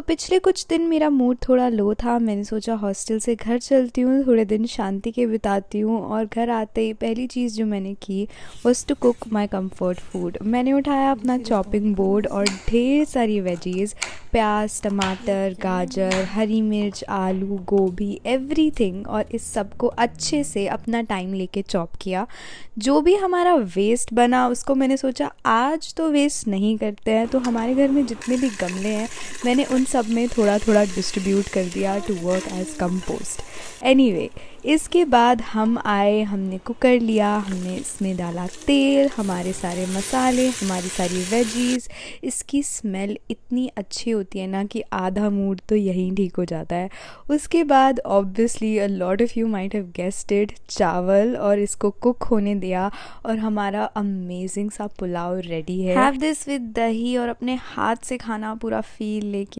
तो पिछले कुछ दिन मेरा मूड थोड़ा लो था मैंने सोचा हॉस्टल से घर चलती हूँ थोड़े दिन शांति के बिताती हूँ और घर आते ही पहली चीज़ जो मैंने की was to cook my comfort food मैंने उठाया अपना चॉपिंग बोर्ड और ढेर सारी वेजीज़ प्याज टमाटर गाजर हरी मिर्च आलू गोभी एवरी और इस सब को अच्छे से अपना टाइम लेके चॉप किया जो भी हमारा वेस्ट बना उसको मैंने सोचा आज तो वेस्ट नहीं करते हैं तो हमारे घर में जितने भी गमले हैं मैंने उन सब में थोड़ा थोड़ा डिस्ट्रीब्यूट कर दिया to work as any anyway इसके बाद हम आए हमने कुकर लिया हमने इसमें डाला तेल हमारे सारे मसाले हमारी सारी वेजीज इसकी स्मेल इतनी अच्छी होती है ना कि आधा मूड तो यहीं ठीक हो जाता है उसके बाद obviously a lot of you might have guessed चावल और इसको कुक होने दिया और हमारा अमेजिंग सा पुलाव रेडी है हैव दिस विद दही और अपने हाथ से खाना पूरा फील लेके